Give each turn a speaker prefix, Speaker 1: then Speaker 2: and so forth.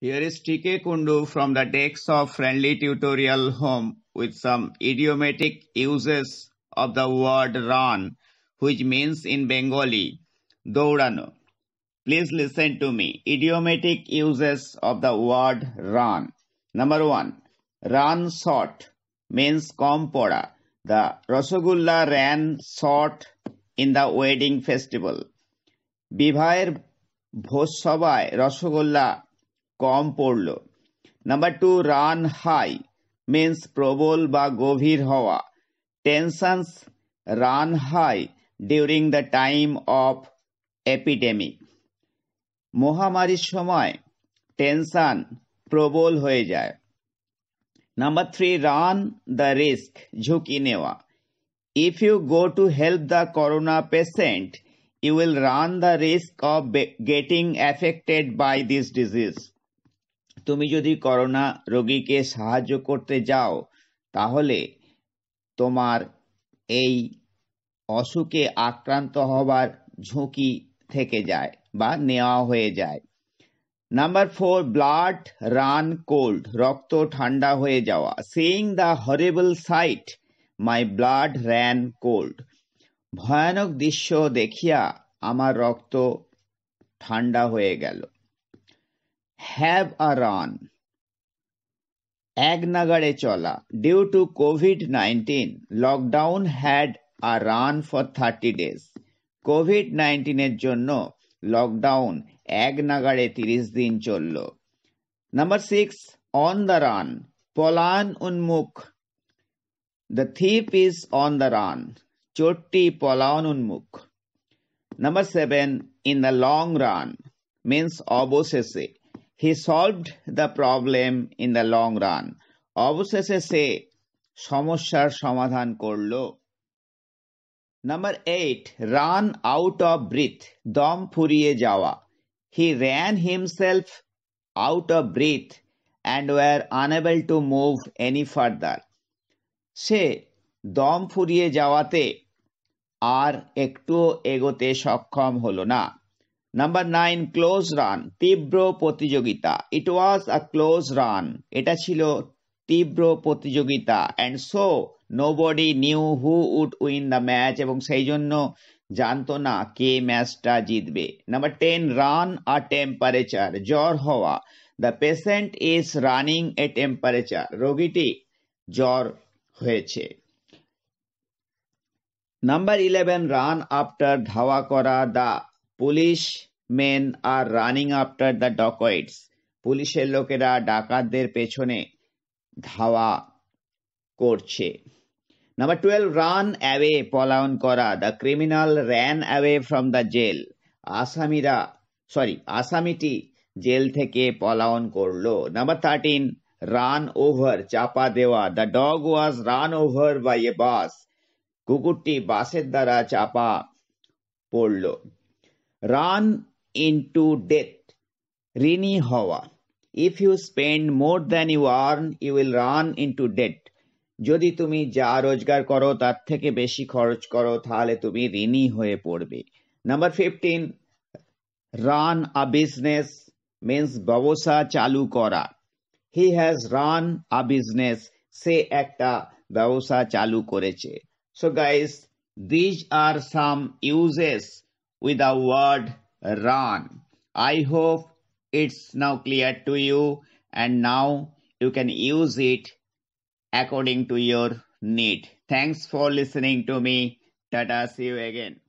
Speaker 1: Here is T.K. Kundu from the decks of Friendly Tutorial Home with some idiomatic uses of the word run, which means in Bengali, দৌড়ানো Please listen to me. Idiomatic uses of the word run. Number one, run short means kompora. The Rasagulla ran short in the wedding festival. Bivair Bhosavai সভায় কম পড়ল number two run high means প্রবল বা গভীর হওয়া tensions run high during the time of epidemic মহামারীর সময় tension প্রবল হয়ে যায় number three run the risk ঝুঁকি নেওয়া if you go to help the corona patient you will run the risk of getting affected by this disease তুমি যদি corona রোগীকে সাহায্য করতে যাও তাহলে তোমার এই অসুখে আক্রান্ত হবার ঝুঁকি থেকে যায় বা নেওয়া হয়ে যায় number four blood run cold রক্ত ঠান্ডা হয়ে যাওয়া seeing the horrible sight my blood ran cold ভয়ানক দৃশ্য দেখিয়া আমার রক্ত ঠান্ডা হয়ে গেল have a run. Agnagade Chola. Due to COVID 19, lockdown had a run for 30 days. Covid নাইন্টিনের জন্য লকডাউন এক নাগাড়ে তিরিশ দিন চলল number six on the run পলান উন্মুখ the thief is on the run চোরটি পলায়ন উন্মুখ number seven in the long run means অবশেষে he solved the problem in the long run অবশেষে সে সমস্যার সমাধান করল number eight run out of breath দম ফুরিয়ে যাওয়া he ran himself out of breath and were unable to move any further সে দম ফুরিয়ে যাওয়াতে আর একটুও এগোতে সক্ষম হলো না নাম্বার নাইন ক্লোজ রান তীব্র প্রতিযোগিতা ইট ওয়াজ আ ক্লোজ রান এটা ছিল তীব্র প্রতিযোগিতা and so nobody knew who would win the match এবং সেই জন্য জানতো না কে ম্যাচটা জিতবে number ten run a temperature জ্বর হওয়া the patient is running a temperature রোগীটি জ্বর হয়েছে নাম্বার ইলেভেন রান আফটার ধাওয়া করা the police men are running after the dacoits. পুলিশের লোকেরা ডাকাতদের পেছনে ধাওয়া করছে নাম্বার টুয়েলভ রান অ্যাওয়ে পলায়ন করা the criminal ran away from the jail আসামিরা সরি আসামিটি জেল থেকে পলায়ন করলো নাম্বার থার্টিন রান ওভার চাপা দেওয়া the dog was run over by a bus কুকুরটি বাসের দ্বারা চাপা পড়ল রান into debt. Rini হওয়া if you spend more than you earn you will run into debt যদি তুমি যা রোজগার করো তার থেকে বেশি খরচ করো তাহলে তুমি ঋণী হয়ে পড়বে number fifteen run a business means ব্যবসা চালু করা he has run a business সে একটা ব্যবসা চালু করেছে so guys these are some usages with a word run. I hope it's now clear to you and now you can use it according to your need. Thanks for listening to me. Tata, see you again.